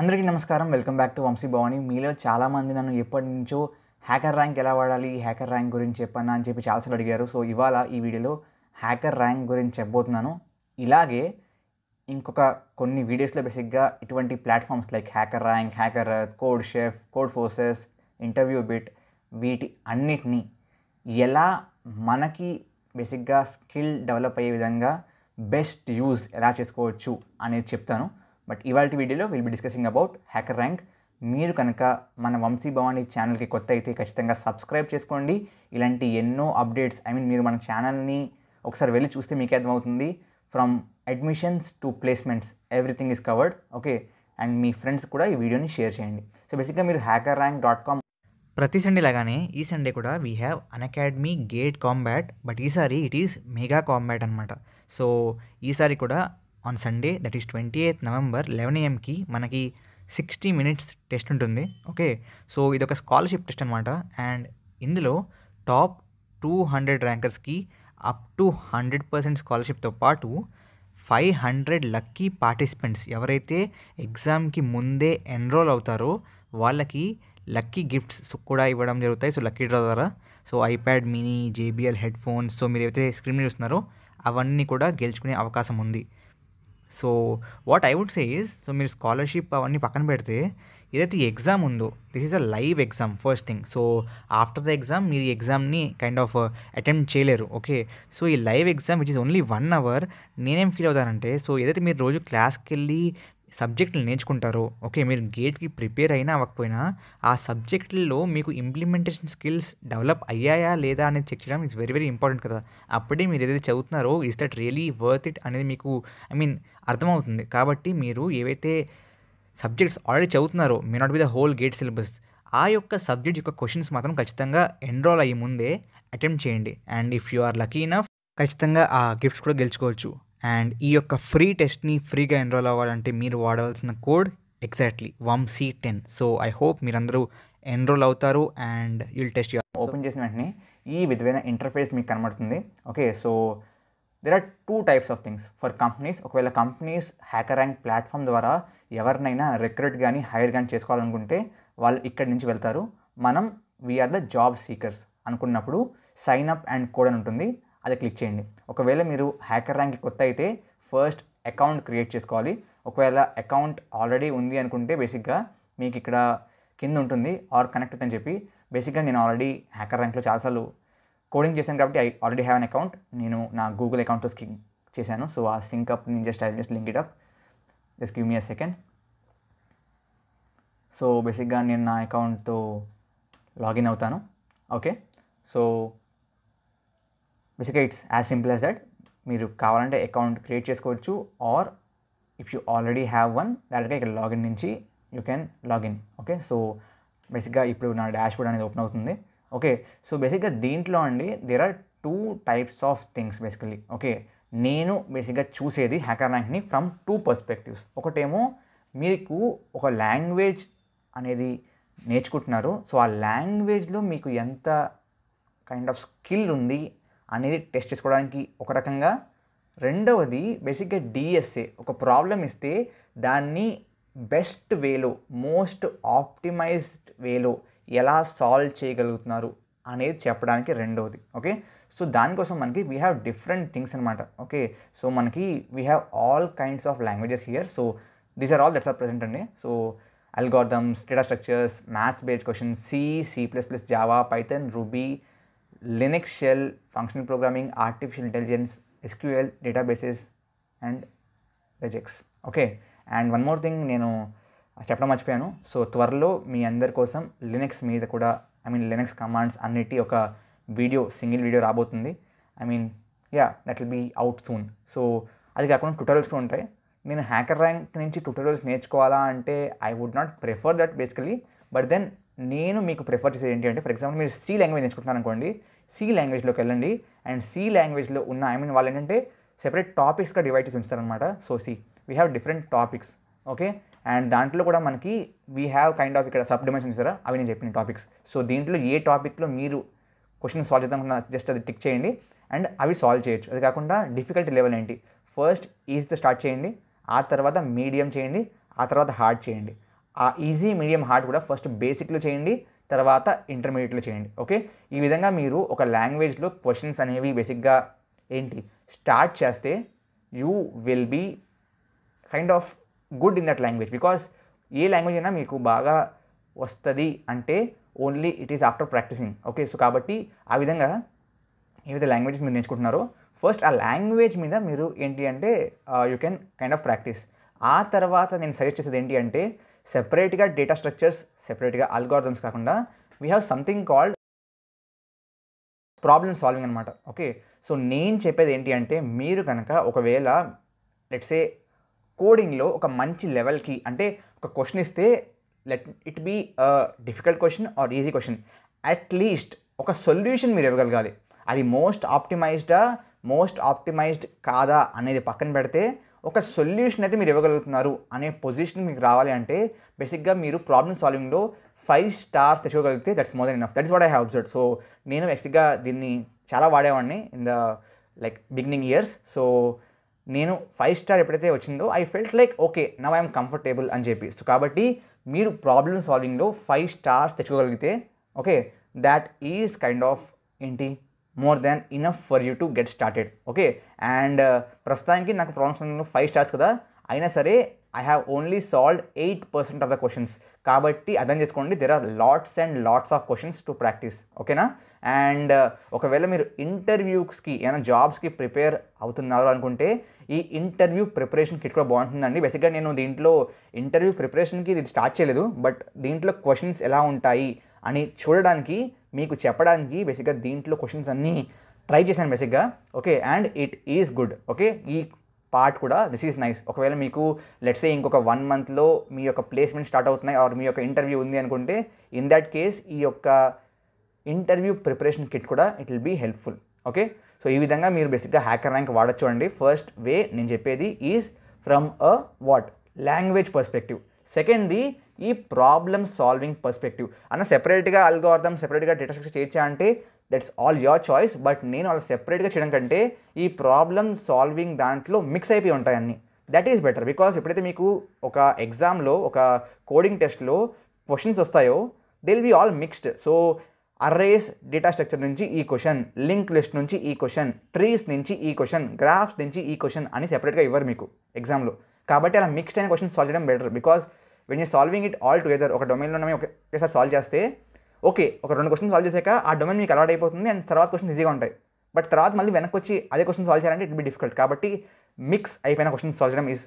అందరికీ నమస్కారం welcome back to Vamshi Bhavani మీలో చాలామంది నన్ను ఎప్పటి నుంచో హ్యాకర్ ర్యాంక్ ఎలా వాడాలి హ్యాకర్ ర్యాంక్ గురించి చెప్పాను అని చెప్పి చాలాసార్లు అడిగారు సో ఇవాళ ఈ వీడియోలో హ్యాకర్ ర్యాంక్ గురించి చెప్పబోతున్నాను ఇలాగే ఇంకొక కొన్ని వీడియోస్లో బేసిక్గా ఇటువంటి platforms like HackerRank hacker CodeChef Codeforces InterviewBit వీటి అన్నిటినీ ఎలా మనకి బేసిక్గా స్కిల్ డెవలప్ అయ్యే విధంగా బెస్ట్ యూజ్ ఎలా చేసుకోవచ్చు అనేది చెప్తాను బట్ ఇవాళ వీడియోలో will be discussing about HackerRank మీరు కనుక మన వంశీ భవానీ ఛానల్కి కొత్త అయితే ఖచ్చితంగా సబ్స్క్రైబ్ చేసుకోండి ఇలాంటి ఎన్నో అప్డేట్స్ ఐ మీన్ మీరు మన ఛానల్ని ఒకసారి వెళ్ళి చూస్తే మీకు అర్థమవుతుంది from admissions to placements everything is covered okay and మీ ఫ్రెండ్స్ కూడా ఈ వీడియోని షేర్ చేయండి సో బేసిక్గా మీరు హ్యాకర్ ర్యాంక్ డాట్ కామ్ ప్రతి సండే లాగానే ఈ సండే కూడా we have academy GATE combat but ఈసారి ఇట్ ఈస్ మెగా కాంబ్యాట్ అనమాట సో ఈసారి కూడా on Sunday that is twenty eighth November eleven ఏఎంకి మనకి సిక్స్టీ మినిట్స్ టెస్ట్ ఉంటుంది ఓకే సో ఇది ఒక స్కాలర్షిప్ టెస్ట్ అనమాట అండ్ ఇందులో టాప్ టూ హండ్రెడ్ ర్యాంకర్స్కి అప్ టు హండ్రెడ్ పర్సెంట్ స్కాలర్షిప్తో పాటు ఫైవ్ హండ్రెడ్ లక్కీ పార్టిసిపెంట్స్ ఎవరైతే ఎగ్జామ్కి ముందే ఎన్రోల్ అవుతారో వాళ్ళకి లక్కీ గిఫ్ట్స్ కూడా ఇవ్వడం జరుగుతాయి సో లక్కీ డ్రా ద్వారా so iPad mini JBL headphones so మీరు ఏవైతే స్క్రీన్ చూస్తున్నారో అవన్నీ కూడా గెలుచుకునే అవకాశం ఉంది so what I would say is so మీరు స్కాలర్షిప్ అవన్నీ పక్కన పెడితే ఏదైతే ఎగ్జామ్ ఉందో this is a live exam first thing so after the exam మీరు ఈ ఎగ్జామ్ని కైండ్ ఆఫ్ అటెంప్ట్ చేయలేరు ఓకే సో ఈ live exam which is only one hour నేనేం ఫీల్ అవుతానంటే సో ఏదైతే మీరు రోజు క్లాస్కి వెళ్ళి సబ్జెక్టులు నేర్చుకుంటారో ఓకే మీరు గేట్కి ప్రిపేర్ అయినా అవ్వకపోయినా ఆ సబ్జెక్టుల్లో మీకు ఇంప్లిమెంటేషన్ స్కిల్స్ డెవలప్ అయ్యాయా లేదా అనేది చెక్ చేయడం ఇట్స్ వెరీ వెరీ ఇంపార్టెంట్ కదా అప్పుడే మీరు ఏదైతే చదువుతున్నారో is that really worth it అనేది మీకు ఐ మీన్ అర్థమవుతుంది కాబట్టి మీరు ఏవైతే సబ్జెక్ట్స్ ఆల్రెడీ చదువుతున్నారో may not be the whole GATE syllabus ఆ యొక్క సబ్జెక్ట్ యొక్క క్వశ్చన్స్ మాత్రం ఖచ్చితంగా ఎన్రోల్ అయ్యే ముందే అటెంప్ట్ చేయండి and if you are lucky enough ఖచ్చితంగా ఆ గిఫ్ట్స్ కూడా గెలుచుకోవచ్చు అండ్ ఈ యొక్క ఫ్రీ టెస్ట్ని ఫ్రీగా ఎన్రోల్ అవ్వాలంటే మీరు వాడవలసిన code exactly Vamsi ten so I hope మీరందరూ ఎన్రోల్ అవుతారు అండ్ యూల్ టెస్ట్ ఓపెన్ చేసిన వెంటనే ఈ విధమైన ఇంటర్ఫేస్ మీకు కనబడుతుంది okay so there are two types of things for companies ఒకవేళ కంపెనీస్ హ్యాకర్ ర్యాంక్ ప్లాట్ఫామ్ ద్వారా ఎవరినైనా రిక్రూట్ కానీ హైర్ కానీ చేసుకోవాలనుకుంటే వాళ్ళు ఇక్కడి నుంచి వెళ్తారు మనం వీఆర్ ద జాబ్ సీకర్స్ అనుకున్నప్పుడు సైన్ అప్ అండ్ కోడ్ అని ఉంటుంది అది క్లిక్ చేయండి ఒకవేళ మీరు హ్యాకర్ ర్యాంక్ కొత్త అయితే ఫస్ట్ అకౌంట్ క్రియేట్ చేసుకోవాలి ఒకవేళ అకౌంట్ ఆల్రెడీ ఉంది అనుకుంటే బేసిక్గా మీకు ఇక్కడ కింద ఉంటుంది ఆర్ కనెక్ట్ అని చెప్పి బేసిక్గా నేను ఆల్రెడీ హ్యాకర్ ర్యాంక్లో చాలాసార్లు కోడింగ్ చేశాను కాబట్టి I already have an account నేను నా గూగుల్ అకౌంట్తో స్కి చేశాను సో ఆ సింక్ అప్ నేను just I just link it up just give me a second so బేసిక్గా నేను నా అకౌంట్తో లాగిన్ అవుతాను ఓకే సో బేసిక్గా it's as simple as that మీరు కావాలంటే అకౌంట్ క్రియేట్ చేసుకోవచ్చు or if you already have one డైరెక్ట్గా ఇక్కడ లాగిన్ నుంచి you can login okay so బేసిక్గా ఇప్పుడు నా డాష్ బోర్డ్ అనేది ఓపెన్ అవుతుంది ఓకే సో బేసిక్గా దీంట్లో అండి there are two types of things basically okay నేను బేసిక్గా చూసేది హ్యాకర్ ర్యాంక్ని ఫ్రమ్ టూ పర్స్పెక్టివ్స్ ఒకటేమో మీకు ఒక లాంగ్వేజ్ అనేది నేర్చుకుంటున్నారు సో ఆ లాంగ్వేజ్లో మీకు ఎంత కైండ్ ఆఫ్ స్కిల్ ఉంది అనేది టెస్ట్ చేసుకోవడానికి ఒక రకంగా రెండవది బేసిక్గా డిఎస్ఏ ఒక ప్రాబ్లం ఇస్తే దాన్ని బెస్ట్ వేలో మోస్ట్ ఆప్టిమైజ్డ్ వేలో ఎలా సాల్వ్ చేయగలుగుతున్నారు అనేది చెప్పడానికి రెండవది ఓకే సో దానికోసం మనకి వీ హ్యావ్ డిఫరెంట్ థింగ్స్ అనమాట ఓకే సో మనకి we have all kinds of languages here so these are all that's are present అండి so algorithms data structures maths based questions C C plus plus Java Python Ruby Linux shell functional programming artificial intelligence SQL databases and regex okay and one more thing నేను చెప్పడం మర్చిపోయాను so త్వరలో మీ అందరి కోసం Linux మీద కూడా I mean Linux commands అన్నిటి ఒక వీడియో సింగిల్ వీడియో రాబోతుంది I mean yeah that will be out soon so అది కాకుండా ట్యూటోరియల్స్ కూడా ఉంటాయి నేను హ్యాకర్ ర్యాంక్ నుంచి ట్యూటోరియల్స్ నేర్చుకోవాలా అంటే I would not prefer that basically but then నేను మీకు ప్రిఫర్ చేసేది ఏంటి అంటే ఫర్ ఎగ్జాంపుల్ మీరు సి లాంగ్వేజ్ నేర్చుకుంటున్నాను అనుకోండి సి లాంగ్వేజ్లోకి వెళ్ళండి అండ్ సి లాంగ్వేజ్లో ఉన్న ఐ మీన్ వాళ్ళు ఏంటంటే సెపరేట్ టాపిక్స్గా డివైడ్ చేసి ఉంచుతారనమాట so C we have different topics okay and దాంట్లో కూడా మనకి వీ హ్యావ్ కైండ్ ఆఫ్ ఇక్కడ సబ్ డిమెన్షన్స్ ఇస్తారా అవి నేను చెప్పిన టాపిక్స్ సో దీంట్లో ఏ టాపిక్లో మీరు క్వశ్చన్ సాల్వ్ చేద్దాం జస్ట్ అది టిక్ చేయండి అండ్ అవి సాల్వ్ చేయొచ్చు అది కాకుండా డిఫికల్టీ లెవెల్ ఏంటి ఫస్ట్ ఈజీతో స్టార్ట్ చేయండి ఆ తర్వాత మీడియం చేయండి ఆ తర్వాత హార్డ్ చేయండి ఆ ఈజీ మీడియం హార్డ్ కూడా ఫస్ట్ బేసిక్లో చేయండి తర్వాత ఇంటర్మీడియట్లో చేయండి ఓకే ఈ విధంగా మీరు ఒక లాంగ్వేజ్లో క్వశ్చన్స్ అనేవి బేసిక్గా ఏంటి స్టార్ట్ చేస్తే you will be kind of good in that language because ఏ లాంగ్వేజ్ అయినా మీకు బాగా వస్తుంది అంటే only it is after practising okay so కాబట్టి ఆ విధంగా ఏవైతే లాంగ్వేజెస్ మీరు నేర్చుకుంటున్నారో ఫస్ట్ ఆ లాంగ్వేజ్ మీద మీరు ఏంటి అంటే you can kind of practice ఆ తర్వాత నేను సజెస్ట్ చేసేది ఏంటి అంటే సెపరేట్గా డేటా స్ట్రక్చర్స్ సెపరేట్గా అల్గోరిథమ్స్ కాకుండా we have something called problem solving అనమాట ఓకే సో నేను చెప్పేది ఏంటి అంటే మీరు కనుక ఒకవేళ లెట్సే కోడింగ్లో ఒక మంచి లెవెల్కి అంటే ఒక క్వశ్చన్ ఇస్తే let it be difficult question or easy question at least ఒక సొల్యూషన్ మీరు ఇవ్వగలగాలి అది మోస్ట్ ఆప్టిమైజ్డా మోస్ట్ ఆప్టిమైజ్డ్ కాదా అనేది పక్కన పెడితే ఒక సొల్యూషన్ అయితే మీరు ఇవ్వగలుగుతున్నారు అనే పొజిషన్ మీకు రావాలి అంటే బేసిక్గా మీరు ప్రాబ్లమ్ సాల్వింగ్లో ఫైవ్ స్టార్స్ తెచ్చుకోగలిగితే that's more than enough that's what I have observe so నేను బేసిక్గా దీన్ని చాలా వాడేవాడిని in the like beginning years so నేను ఫైవ్ స్టార్ ఎప్పుడైతే వచ్చిందో I felt like okay now I'm comfortable అని చెప్పి సో కాబట్టి మీరు ప్రాబ్లమ్ సాల్వింగ్లో ఫైవ్ స్టార్స్ తెచ్చుకోగలిగితే okay that is kind of ఏంటి more than enough for you to get started okay and ప్రస్తుతానికి నాకు ప్రాబ్లమ్స్ ఫైవ్ స్టార్స్ కదా అయినా సరే I have only solve eight percent of the questions కాబట్టి అర్థం చేసుకోండి there are lots and lots of questions to practice ఓకేనా and ఒకవేళ మీరు ఇంటర్వ్యూస్కి ఏమైనా జాబ్స్కి ప్రిపేర్ అవుతున్నారు అనుకుంటే ఈ ఇంటర్వ్యూ ప్రిపరేషన్ కిట్ కూడా బాగుంటుందండి బేసిక్గా నేను దీంట్లో ఇంటర్వ్యూ ప్రిపరేషన్కి ఇది స్టార్ట్ చేయలేదు బట్ దీంట్లో క్వశ్చన్స్ ఎలా ఉంటాయి అని చూడడానికి మీకు చెప్పడానికి బేసిక్గా దీంట్లో క్వశ్చన్స్ అన్నీ ట్రై చేశాను బేసిక్గా okay and it is good okay ఈ పార్ట్ కూడా దిస్ ఈజ్ నైస్ ఒకవేళ మీకు లెట్సే ఇంకొక వన్ మంత్లో మీ యొక్క ప్లేస్మెంట్ స్టార్ట్ అవుతున్నాయి ఆర్ మీ యొక్క ఇంటర్వ్యూ ఉంది అనుకుంటే ఇన్ దట్ కేస్ ఈ యొక్క ఇంటర్వ్యూ ప్రిపరేషన్ కిట్ కూడా it will be helpful okay so ఈ విధంగా మీరు బేసిక్గా హ్యాకర్ ర్యాంక్ వాడచ్చు అండి ఫస్ట్ వే నేను చెప్పేది is from a what language perspective సెకండ్ది ఈ ప్రాబ్లమ్ సాల్వింగ్ పర్స్పెక్టివ్ అన్న సెపరేట్గా అల్గోర్థం సెపరేట్గా డేటా స్ట్రక్చర్ చేయొచ్చా అంటే that's all your choice but నేను అలా సెపరేట్గా చేయడం కంటే ఈ ప్రాబ్లమ్ సాల్వింగ్ దాంట్లో మిక్స్ అయిపోయి ఉంటాయి అన్ని దట్ ఈస్ బెటర్ బికాస్ ఎప్పుడైతే మీకు ఒక ఎగ్జామ్లో ఒక కోడింగ్ టెస్ట్లో క్వశ్చన్స్ వస్తాయో this'll will be all mixed so arrays data structure నుంచి ఈ క్వశ్చన్ లింక్ లిస్ట్ నుంచి ఈ క్వశ్చన్ ట్రీస్ నుంచి ఈ క్వశ్చన్ గ్రాఫ్స్ నుంచి ఈ క్వశ్చన్ అని సెపరేట్గా ఇవ్వరు మీకు ఎగ్జామ్లో కాబట్టి అలా మిక్స్డ్ అయిన క్వశ్చన్ సాల్వ్ చేయడం better because when you solving it all together ఒక డొమైన్లోనే ఒకేసారి సాల్వ్ చేస్తే ఓకే ఒక రెండు క్వశ్చన్ సాల్వ్ చేశాక ఆ డొమైన్ మీకు అలవాటు అయిపోతుంది అండ్ తర్వాత క్వశ్చన్ ఈజీగా ఉంటాయి బట్ తర్వాత మళ్ళీ వెనక్కి వచ్చి అదే క్వశ్చన్ సాల్వ్ చేయాలంటే ఇట్ బి డిఫికల్ట్ కాబట్టి మిక్స్ అయిపోయిన క్వశ్చన్ సాల్వ్ చేయడం is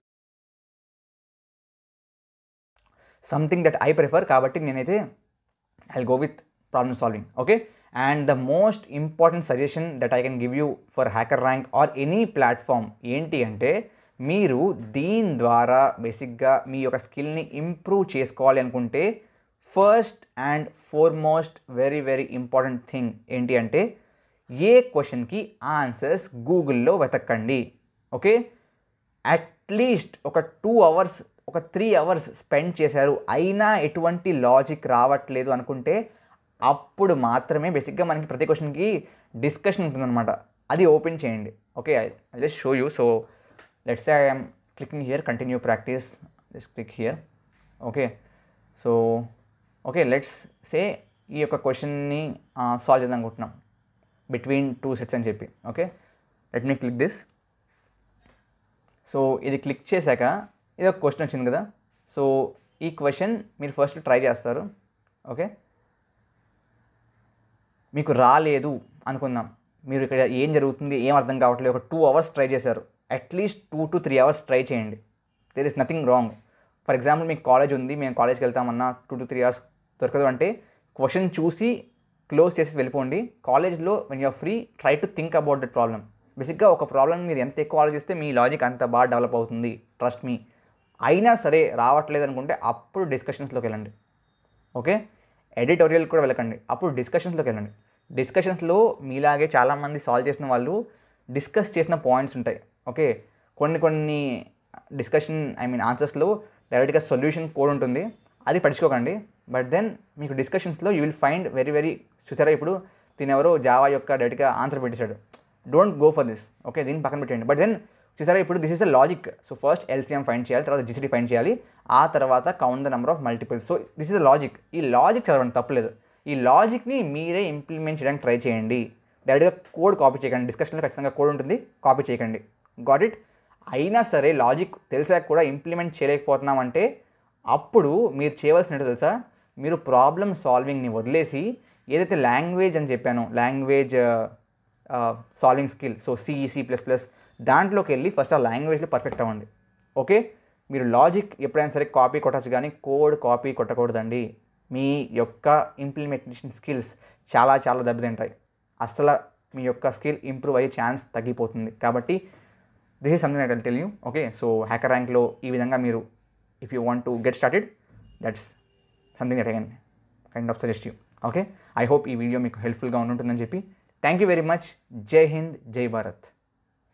something that I prefer కాబట్టి నేనైతే I go with problem solving okay and the most important suggestion that I can give you for HackerRank or any platform ఏంటి అంటే మీరు దీని ద్వారా బేసిక్గా మీ యొక్క స్కిల్ని ఇంప్రూవ్ చేసుకోవాలి అనుకుంటే first and foremost very very important thing ఏంటి అంటే ఏ క్వశ్చన్కి ఆన్సర్స్ గూగుల్లో వెతకండి ఓకే అట్లీస్ట్ ఒక టూ అవర్స్ ఒక త్రీ అవర్స్ స్పెండ్ చేశారు అయినా ఎటువంటి లాజిక్ రావట్లేదు అనుకుంటే అప్పుడు మాత్రమే బేసిక్గా మనకి ప్రతి క్వశ్చన్కి డిస్కషన్ ఉంటుందన్నమాట అది ఓపెన్ చేయండి okay I just show you so let's say I am clicking here continue practice just click here okay so okay let's say ఈ ni క్వశ్చన్ని సాల్వ్ చేద్దాం అనుకుంటున్నాం బిట్వీన్ టూ సెట్స్ అని చెప్పి okay let me click this so ఇది click చేశాక ఇది ఒక క్వశ్చన్ వచ్చింది కదా సో ఈ క్వశ్చన్ మీరు ఫస్ట్ try చేస్తారు okay మీకు రాలేదు అనుకుందాం మీరు ఇక్కడ ఏం జరుగుతుంది ఏం అర్థం కావట్లేదు ఒక టూ అవర్స్ ట్రై చేశారు at least two to three hours try చేయండి there is nothing wrong for example మీకు కాలేజ్ ఉంది మేము కాలేజ్కి వెళ్తామన్నా టూ టు త్రీ అవర్స్ దొరకదు అంటే క్వశ్చన్ చూసి క్లోజ్ చేసి వెళ్ళిపోండి కాలేజ్లో when you're free try to think about that problem బేసిక్గా ఒక ప్రాబ్లమ్ మీరు ఎంత ఎక్కువ ఆలోచిస్తే మీ లాజిక్ అంత బాగా డెవలప్ అవుతుంది ట్రస్ట్ మీ అయినా సరే రావట్లేదు అనుకుంటే అప్పుడు డిస్కషన్స్లోకి వెళ్ళండి ఓకే ఎడిటోరియల్ కూడా వెళ్ళకండి అప్పుడు డిస్కషన్స్లోకి వెళ్ళండి డిస్కషన్స్లో మీలాగే చాలామంది సాల్వ్ చేసిన వాళ్ళు డిస్కస్ చేసిన పాయింట్స్ ఉంటాయి ఓకే కొన్ని కొన్ని డిస్కషన్ ఐ మీన్ ఆన్సర్స్లో డైరెక్ట్గా సొల్యూషన్ కోడ్ ఉంటుంది అది పడుచుకోకండి బట్ దెన్ మీకు డిస్కషన్స్లో you will find very very సుచర ఇప్పుడు తినెవరో జావా యొక్క డైరెక్ట్గా ఆన్సర్ పెట్టేశాడు don't go for this okay దీన్ని పక్కన పెట్టేయండి బట్ దెన్ చూసారా ఇప్పుడు this is the logic so first LCM find చేయాలి తర్వాత జిసిడి ఫైండ్ చేయాలి ఆ తర్వాత count the number of multiples so this is the logic ఈ లాజిక్ చదవండి తప్పలేదు ఈ లాజిక్ని మీరే ఇంప్లిమెంట్ చేయడానికి ట్రై చేయండి డైరెక్ట్గా కోడ్ కాపీ చేయకండి డిస్కషన్లో ఖచ్చితంగా కోడ్ ఉంటుంది కాపీ చేయకండి గాట్ ఇట్ అయినా సరే లాజిక్ తెలిసాక కూడా ఇంప్లిమెంట్ చేయలేకపోతున్నామంటే అప్పుడు మీరు చేయవలసినట్టు తెలుసా మీరు ప్రాబ్లమ్ సాల్వింగ్ని వదిలేసి ఏదైతే లాంగ్వేజ్ అని చెప్పానో లాంగ్వేజ్ సాల్వింగ్ స్కిల్ సో సిఈసి ప్లస్ ప్లస్ దాంట్లోకి వెళ్ళి ఫస్ట్ ఆ లాంగ్వేజ్లో పర్ఫెక్ట్ అవ్వండి ఓకే మీరు లాజిక్ ఎప్పుడైనా సరే కాపీ కొట్టచ్చు కానీ కోడ్ కాపీ కొట్టకూడదండి మీ యొక్క ఇంప్లిమెంటేషన్ స్కిల్స్ చాలా చాలా దెబ్బతింటాయి అసలు మీ యొక్క స్కిల్ ఇంప్రూవ్ అయ్యే ఛాన్స్ తగ్గిపోతుంది కాబట్టి this is something I can tell you okay so hacker ర్యాంక్లో ఈ విధంగా మీరు if you want to get started that's something that I can kind of suggest you okay I hope ఈ video మీకు హెల్ప్ఫుల్గా ఉంటుందని చెప్పి థ్యాంక్ యూ వెరీ మచ్ జై హింద్ జై భారత్